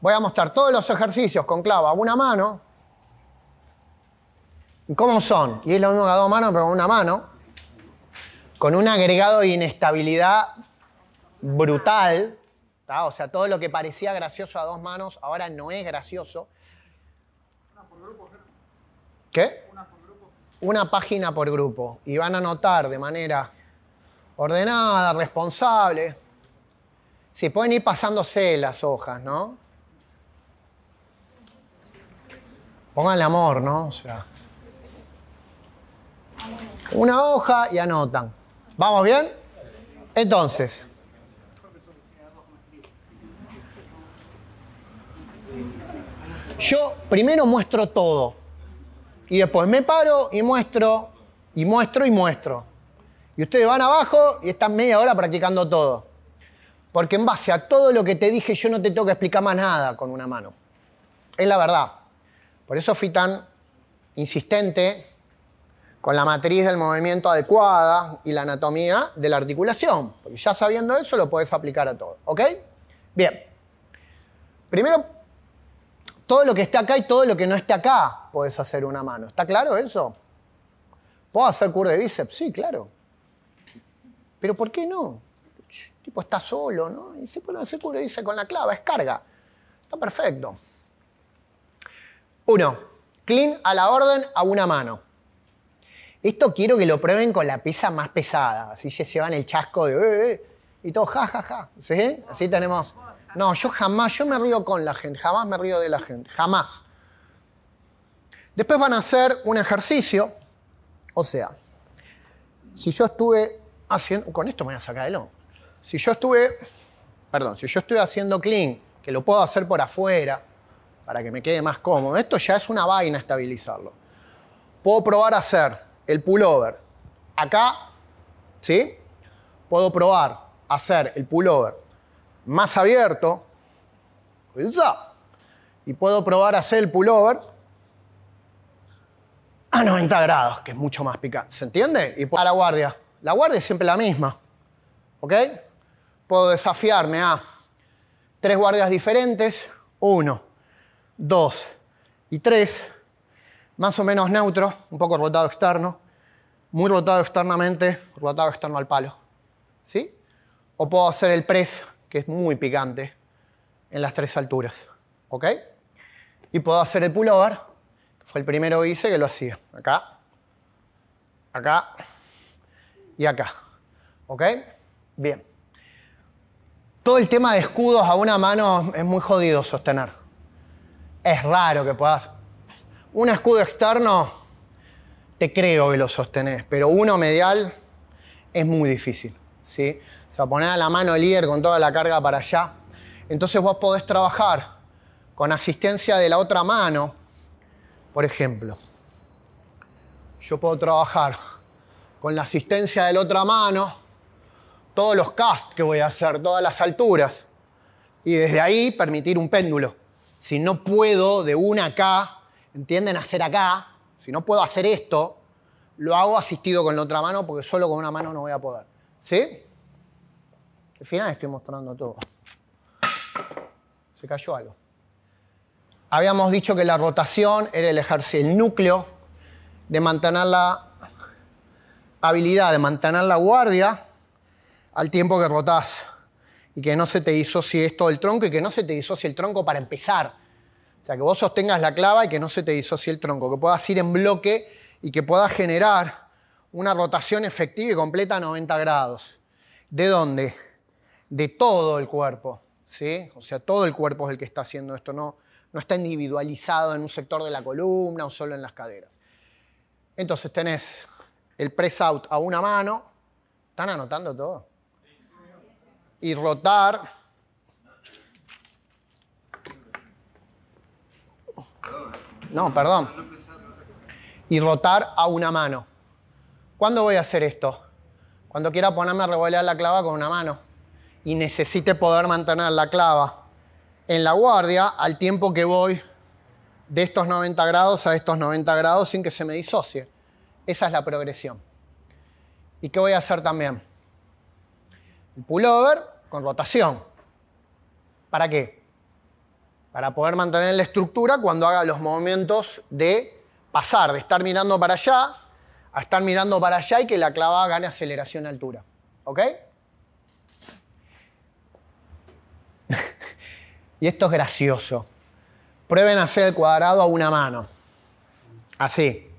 Voy a mostrar todos los ejercicios con clava, una mano. cómo son? Y es lo mismo que a dos manos, pero con una mano. Con un agregado de inestabilidad brutal. O sea, todo lo que parecía gracioso a dos manos ahora no es gracioso. Una ¿Qué? Una página por grupo. Y van a notar de manera ordenada, responsable. Si pueden ir pasándose las hojas, ¿no? Pónganle el amor, ¿no? O sea. Una hoja y anotan. ¿Vamos bien? Entonces. Yo primero muestro todo. Y después me paro y muestro, y muestro, y muestro. Y ustedes van abajo y están media hora practicando todo. Porque en base a todo lo que te dije, yo no te tengo que explicar más nada con una mano. Es la verdad. Por eso fui tan insistente con la matriz del movimiento adecuada y la anatomía de la articulación. Porque ya sabiendo eso lo podés aplicar a todo. ¿Ok? Bien. Primero, todo lo que está acá y todo lo que no esté acá podés hacer una mano. ¿Está claro eso? ¿Puedo hacer curl de bíceps? Sí, claro. Pero ¿por qué no? El tipo está solo, ¿no? Y se puede hacer curl de bíceps con la clava, es carga. Está perfecto. Uno, Clean a la orden a una mano. Esto quiero que lo prueben con la pieza más pesada. Así se llevan el chasco de... Eh, eh", y todo, ja, ja, ja. ¿Sí? Así tenemos... No, yo jamás, yo me río con la gente, jamás me río de la gente, jamás. Después van a hacer un ejercicio, o sea, si yo estuve haciendo, con esto me voy a sacar el lo, si yo estuve, perdón, si yo estuve haciendo clean, que lo puedo hacer por afuera, para que me quede más cómodo. Esto ya es una vaina estabilizarlo. Puedo probar a hacer el pullover acá, ¿sí? Puedo probar a hacer el pullover más abierto, y puedo probar a hacer el pullover a 90 grados, que es mucho más picante, ¿se entiende? Y a la guardia. La guardia es siempre la misma, ¿ok? Puedo desafiarme a tres guardias diferentes, uno, Dos y tres, más o menos neutro, un poco rotado externo, muy rotado externamente, rotado externo al palo. ¿Sí? O puedo hacer el press, que es muy picante, en las tres alturas. ¿Ok? Y puedo hacer el pullover, que fue el primero que hice que lo hacía. Acá, acá y acá. ¿Ok? Bien. Todo el tema de escudos a una mano es muy jodido sostener es raro que puedas... Un escudo externo, te creo que lo sostenés, pero uno medial es muy difícil. ¿sí? O sea, poner a la mano líder con toda la carga para allá. Entonces vos podés trabajar con asistencia de la otra mano. Por ejemplo, yo puedo trabajar con la asistencia de la otra mano todos los casts que voy a hacer, todas las alturas. Y desde ahí permitir un péndulo si no puedo de una acá, ¿entienden? Hacer acá, si no puedo hacer esto, lo hago asistido con la otra mano porque solo con una mano no voy a poder. ¿Sí? Al final estoy mostrando todo. Se cayó algo. Habíamos dicho que la rotación era el ejercicio, el núcleo de mantener la habilidad, de mantener la guardia al tiempo que rotás y que no se te disocie esto el tronco y que no se te disocie el tronco para empezar. O sea, que vos sostengas la clava y que no se te disocie el tronco, que puedas ir en bloque y que puedas generar una rotación efectiva y completa a 90 grados. ¿De dónde? De todo el cuerpo, ¿sí? O sea, todo el cuerpo es el que está haciendo esto, no, no está individualizado en un sector de la columna o solo en las caderas. Entonces tenés el press out a una mano, están anotando todo y rotar. No, perdón. Y rotar a una mano. ¿Cuándo voy a hacer esto? Cuando quiera ponerme a revolear la clava con una mano y necesite poder mantener la clava en la guardia al tiempo que voy de estos 90 grados a estos 90 grados sin que se me disocie. Esa es la progresión. ¿Y qué voy a hacer también? El pullover con rotación. ¿Para qué? Para poder mantener la estructura cuando haga los movimientos de pasar, de estar mirando para allá a estar mirando para allá y que la clava gane aceleración altura. ¿Ok? y esto es gracioso. Prueben hacer el cuadrado a una mano. Así.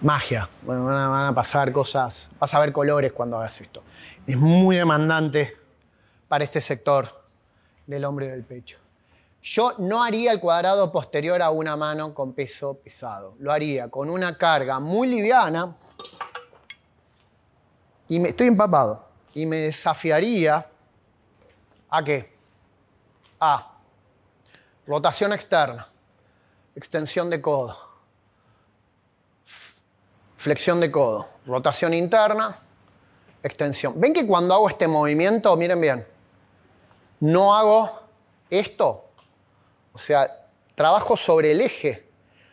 magia. van, a, pasar cosas, vas a ver colores cuando hagas esto. Es muy demandante para este sector del hombre del pecho. Yo no haría el cuadrado posterior a una mano con peso pesado. Lo haría con una carga muy liviana. Y me, estoy empapado. Y me desafiaría a qué? A rotación externa, extensión de codo flexión de codo, rotación interna, extensión. ¿Ven que cuando hago este movimiento, miren bien, no hago esto? O sea, trabajo sobre el eje.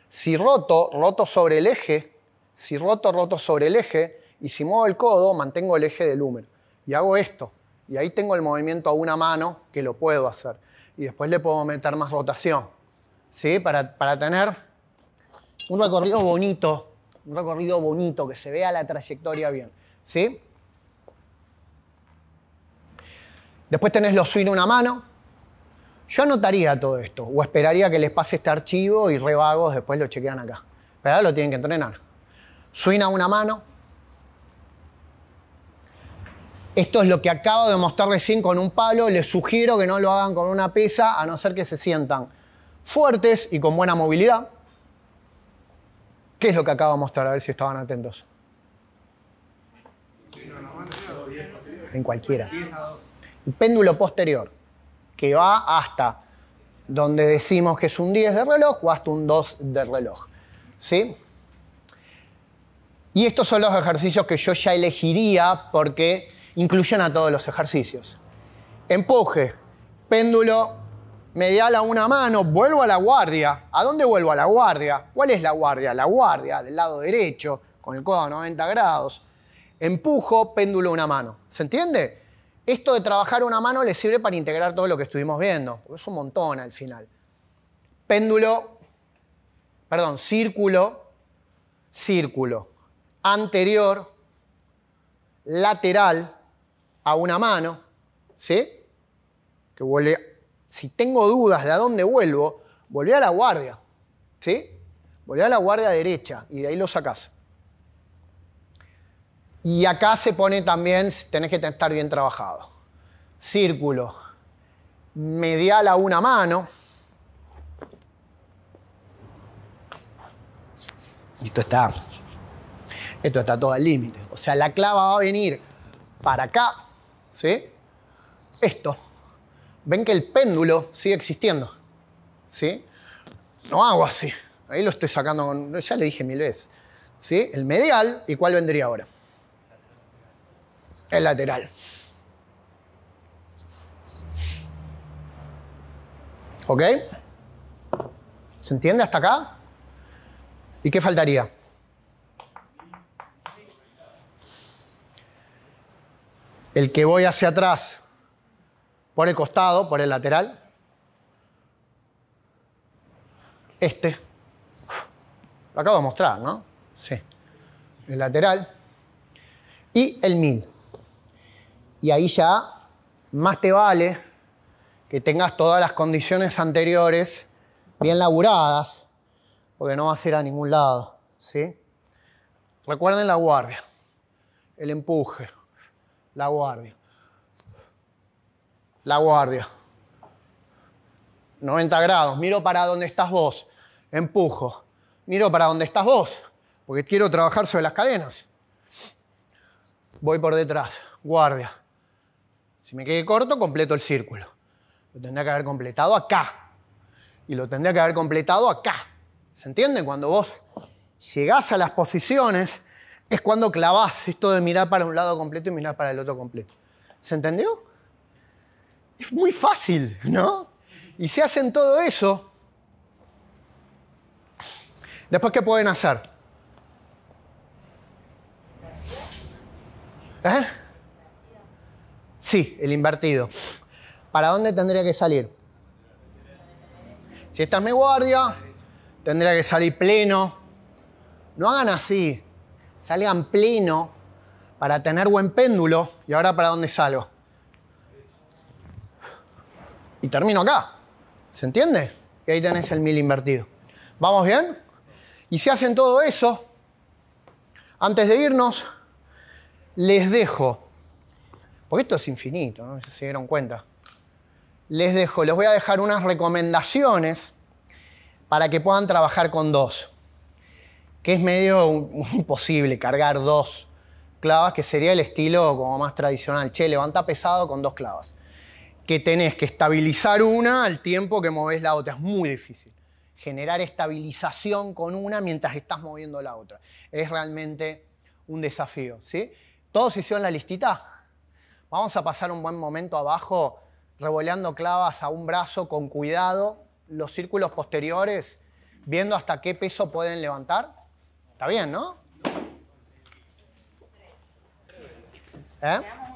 Si roto, roto sobre el eje. Si roto, roto sobre el eje. Y si muevo el codo, mantengo el eje del húmero. Y hago esto. Y ahí tengo el movimiento a una mano que lo puedo hacer. Y después le puedo meter más rotación. ¿Sí? Para, para tener un recorrido bonito un recorrido bonito, que se vea la trayectoria bien. ¿Sí? Después tenés los swing a una mano. Yo anotaría todo esto, o esperaría que les pase este archivo y revagos después lo chequean acá. Pero ahora lo tienen que entrenar. Swing a una mano. Esto es lo que acabo de mostrar recién con un palo. Les sugiero que no lo hagan con una pesa, a no ser que se sientan fuertes y con buena movilidad. ¿Qué es lo que acaba de mostrar? A ver si estaban atentos. En cualquiera. péndulo posterior, que va hasta donde decimos que es un 10 de reloj o hasta un 2 de reloj. ¿Sí? Y estos son los ejercicios que yo ya elegiría porque incluyen a todos los ejercicios. Empuje, péndulo Medial a una mano, vuelvo a la guardia. ¿A dónde vuelvo? A la guardia. ¿Cuál es la guardia? La guardia, del lado derecho, con el codo a 90 grados. Empujo, péndulo a una mano. ¿Se entiende? Esto de trabajar una mano le sirve para integrar todo lo que estuvimos viendo. Es un montón al final. Péndulo, perdón, círculo, círculo. Anterior, lateral a una mano, ¿sí? Que vuelve si tengo dudas de a dónde vuelvo, volví a la guardia, ¿sí? Volví a la guardia derecha y de ahí lo sacás. Y acá se pone también, tenés que estar bien trabajado. Círculo, medial a una mano. Y esto está, esto está todo al límite. O sea, la clava va a venir para acá, ¿sí? Esto ven que el péndulo sigue existiendo. ¿Sí? No hago así. Ahí lo estoy sacando con. Ya le dije mil veces. ¿Sí? El medial, ¿y cuál vendría ahora? El lateral. ¿Ok? ¿Se entiende hasta acá? ¿Y qué faltaría? El que voy hacia atrás por el costado, por el lateral. Este. Lo acabo de mostrar, ¿no? Sí. El lateral. Y el min. Y ahí ya más te vale que tengas todas las condiciones anteriores bien laburadas, porque no va a ser a ningún lado. ¿sí? Recuerden la guardia, el empuje, la guardia la guardia. 90 grados, miro para donde estás vos, empujo, miro para donde estás vos, porque quiero trabajar sobre las cadenas. Voy por detrás, guardia. Si me quedé corto, completo el círculo. Lo tendría que haber completado acá. Y lo tendría que haber completado acá. ¿Se entiende? Cuando vos llegás a las posiciones, es cuando clavás esto de mirar para un lado completo y mirar para el otro completo. ¿Se entendió? Es muy fácil, ¿no? Y si hacen todo eso, después ¿qué pueden hacer? ¿Eh? Sí, el invertido. ¿Para dónde tendría que salir? Si esta es guardia, tendría que salir pleno. No hagan así. Salgan pleno para tener buen péndulo. ¿Y ahora para dónde salgo? y termino acá. ¿Se entiende? Y ahí tenés el mil invertido. ¿Vamos bien? Y si hacen todo eso, antes de irnos, les dejo, porque esto es infinito, ¿no? se dieron cuenta. Les dejo, les voy a dejar unas recomendaciones para que puedan trabajar con dos, que es medio imposible cargar dos clavas, que sería el estilo como más tradicional. Che, levanta pesado con dos clavas que tenés que estabilizar una al tiempo que movés la otra. Es muy difícil. Generar estabilización con una mientras estás moviendo la otra. Es realmente un desafío. ¿sí? ¿Todos hicieron la listita? Vamos a pasar un buen momento abajo revoleando clavas a un brazo con cuidado, los círculos posteriores, viendo hasta qué peso pueden levantar. Está bien, ¿no? ¿Eh?